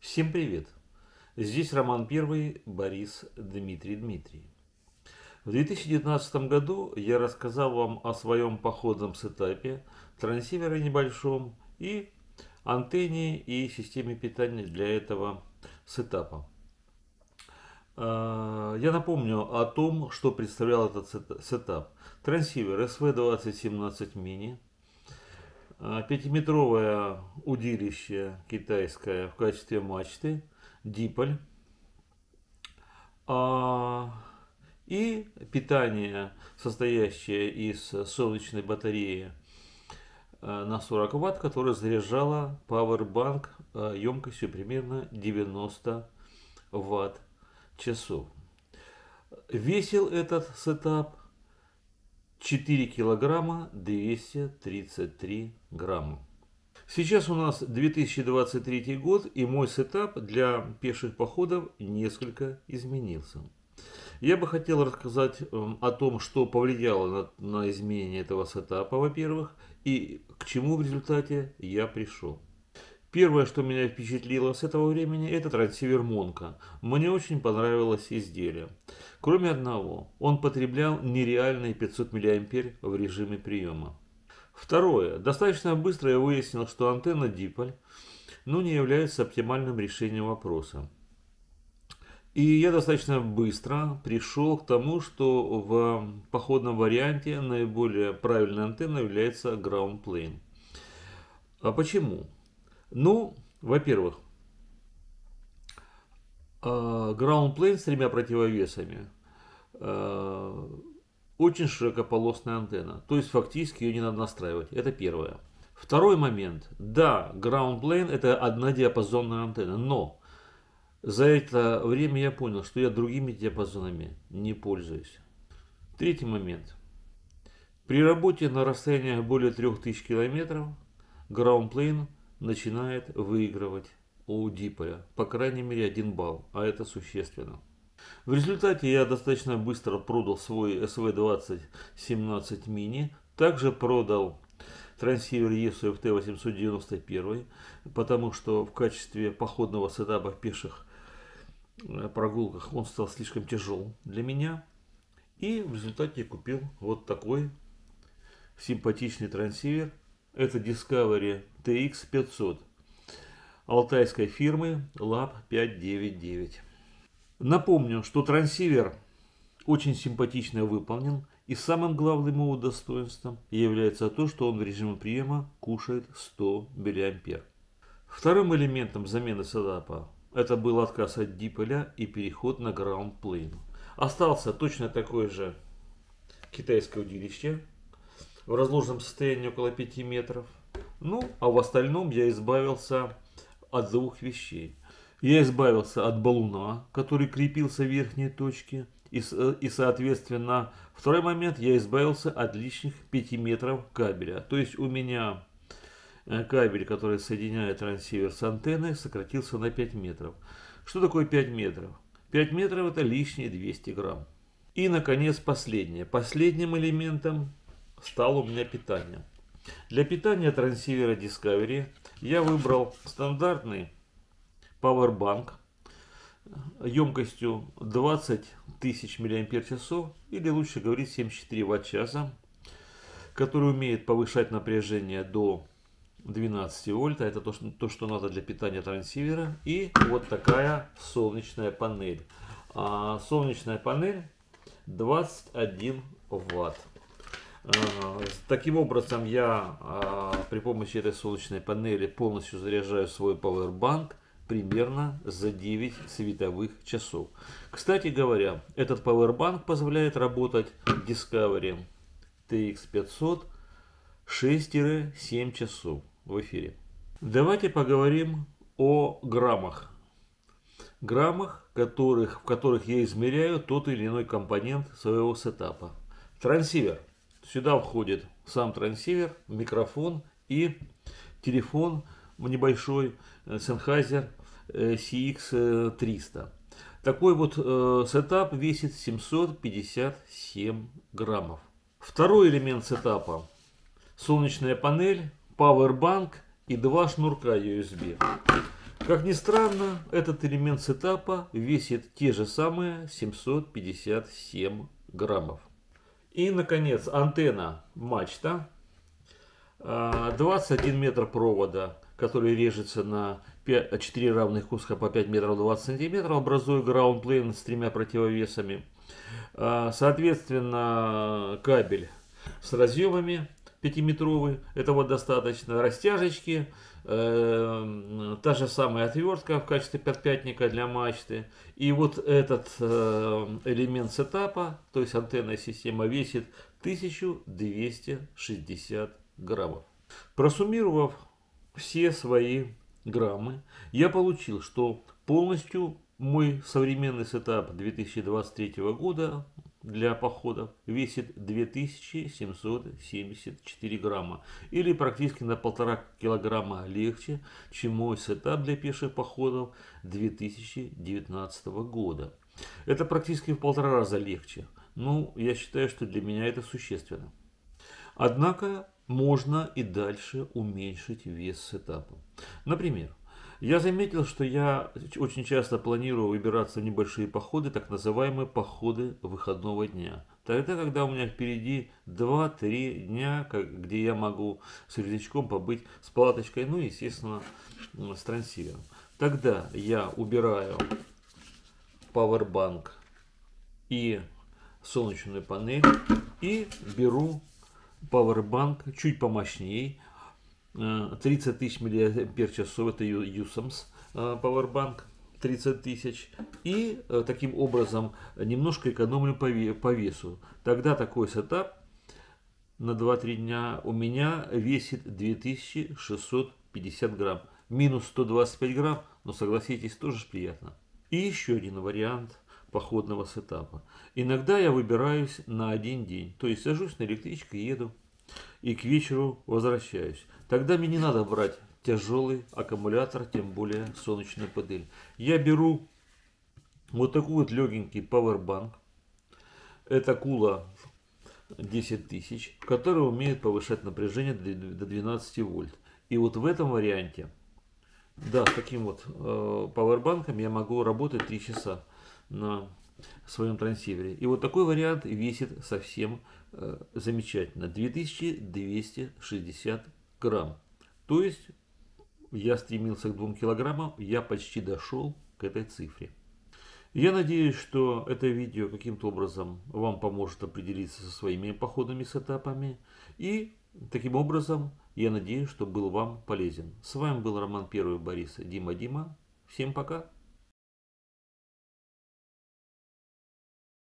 Всем привет! Здесь Роман Первый, Борис, Дмитрий, Дмитрий. В 2019 году я рассказал вам о своем походном сетапе, трансивере небольшом и антенне и системе питания для этого сетапа. А, я напомню о том, что представлял этот сетап. Трансивер SV2017 mini – а, пятиметровое удилище китайское в качестве мачты, диполь. А, и питание, состоящее из солнечной батареи а, на 40 ватт, которая заряжала Powerbank емкостью примерно 90 ватт часов. Весил этот сетап 4 килограмма 233 грамма. Сейчас у нас 2023 год и мой сетап для пеших походов несколько изменился. Я бы хотел рассказать эм, о том, что повлияло на, на изменение этого сетапа, во-первых, и к чему в результате я пришел. Первое, что меня впечатлило с этого времени, это трансивер Монка. Мне очень понравилось изделие. Кроме одного, он потреблял нереальные 500 мА в режиме приема. Второе. Достаточно быстро я выяснил, что антенна Диполь ну, не является оптимальным решением вопроса. И я достаточно быстро пришел к тому, что в походном варианте наиболее правильной антенной является Ground Plane. А почему? Ну, во-первых, э, ground plane с тремя противовесами. Э, очень широкополосная антенна. То есть фактически ее не надо настраивать. Это первое. Второй момент. Да, ground plane это однодиапазонная антенна, но за это время я понял, что я другими диапазонами не пользуюсь. Третий момент. При работе на расстояниях более 3000 километров plane начинает выигрывать у Диполя, по крайней мере один балл, а это существенно. В результате я достаточно быстро продал свой SV2017 мини, также продал трансивер ESUFT 891, потому что в качестве походного сетапа в пеших э, прогулках он стал слишком тяжел для меня. И в результате купил вот такой симпатичный трансивер это Discovery TX500 алтайской фирмы LAB 599. Напомню, что трансивер очень симпатично выполнен и самым главным его достоинством является то, что он в режиме приема кушает 100 мА. Вторым элементом замены садапа это был отказ от диполя и переход на ground plane. Остался точно такой же китайское удилище в разложенном состоянии около 5 метров. Ну, а в остальном я избавился от двух вещей. Я избавился от балуна, который крепился в верхней точке. И, э, и соответственно, второй момент, я избавился от лишних 5 метров кабеля. То есть у меня э, кабель, который соединяет трансивер с антенной, сократился на 5 метров. Что такое 5 метров? 5 метров это лишние 200 грамм. И, наконец, последнее. Последним элементом стал у меня питание. Для питания трансивера Discovery я выбрал стандартный Powerbank емкостью 20 тысяч миллиампер часов или лучше говорить 74 ватт часа, который умеет повышать напряжение до 12 вольта это то, что, то, что надо для питания трансивера. И вот такая солнечная панель. А, солнечная панель 21 ватт. Таким образом, я а, при помощи этой солнечной панели полностью заряжаю свой Powerbank примерно за 9 световых часов. Кстати говоря, этот Powerbank позволяет работать Discovery TX500 6-7 часов в эфире. Давайте поговорим о граммах. Граммах, которых, в которых я измеряю тот или иной компонент своего сетапа. Трансивер. Сюда входит сам трансивер, микрофон и телефон небольшой э, Sennheiser э, CX300. Такой вот э, сетап весит 757 граммов. Второй элемент сетапа – солнечная панель, пауэрбанк и два шнурка USB. Как ни странно, этот элемент сетапа весит те же самые 757 граммов. И, наконец, антенна мачта. 21 а, метр провода, который режется на 5, 4 равных куска по 5 метров 20 сантиметров, образуя граундплейн с тремя противовесами. А, соответственно, кабель с разъемами пятиметровый, метровый этого достаточно, растяжечки, э, та же самая отвертка в качестве подпятника для мачты. И вот этот э, элемент сетапа, то есть антенная система, весит 1260 граммов. Просуммировав все свои граммы, я получил, что полностью мой современный сетап 2023 года для походов весит 2774 грамма или практически на полтора килограмма легче, чем мой сетап для пеших походов 2019 года. Это практически в полтора раза легче. Ну, я считаю, что для меня это существенно. Однако можно и дальше уменьшить вес сетапа. Например, я заметил, что я очень часто планирую выбираться в небольшие походы, так называемые походы выходного дня. Тогда, когда у меня впереди 2-3 дня, где я могу с рюкзачком побыть с палаточкой, ну, естественно, с трансивером. Тогда я убираю пауэрбанк и солнечную панель и беру пауэрбанк чуть помощнее, 30 э, тысяч миллиампер часов, это USAMS Powerbank, 30 тысяч. И э, таким образом немножко экономлю по весу. Тогда такой сетап на 2-3 дня у меня весит 2650 грамм. Минус 125 грамм, но согласитесь, тоже приятно. И еще один вариант походного сетапа. Иногда я выбираюсь на один день. То есть сажусь на электричку, еду и к вечеру возвращаюсь. Тогда мне не надо брать тяжелый аккумулятор, тем более солнечную панель. Я беру вот такой вот легенький Powerbank. Это кула 10 тысяч, который умеет повышать напряжение до 12 вольт. И вот в этом варианте, да, с таким вот э, пауэрбанком я могу работать 3 часа на своем трансивере. И вот такой вариант весит совсем э, замечательно. 2260 грамм. То есть я стремился к 2 килограммам, я почти дошел к этой цифре. Я надеюсь, что это видео каким-то образом вам поможет определиться со своими походными сетапами. И таким образом, я надеюсь, что был вам полезен. С вами был Роман Первый Борис Дима Дима. Всем пока!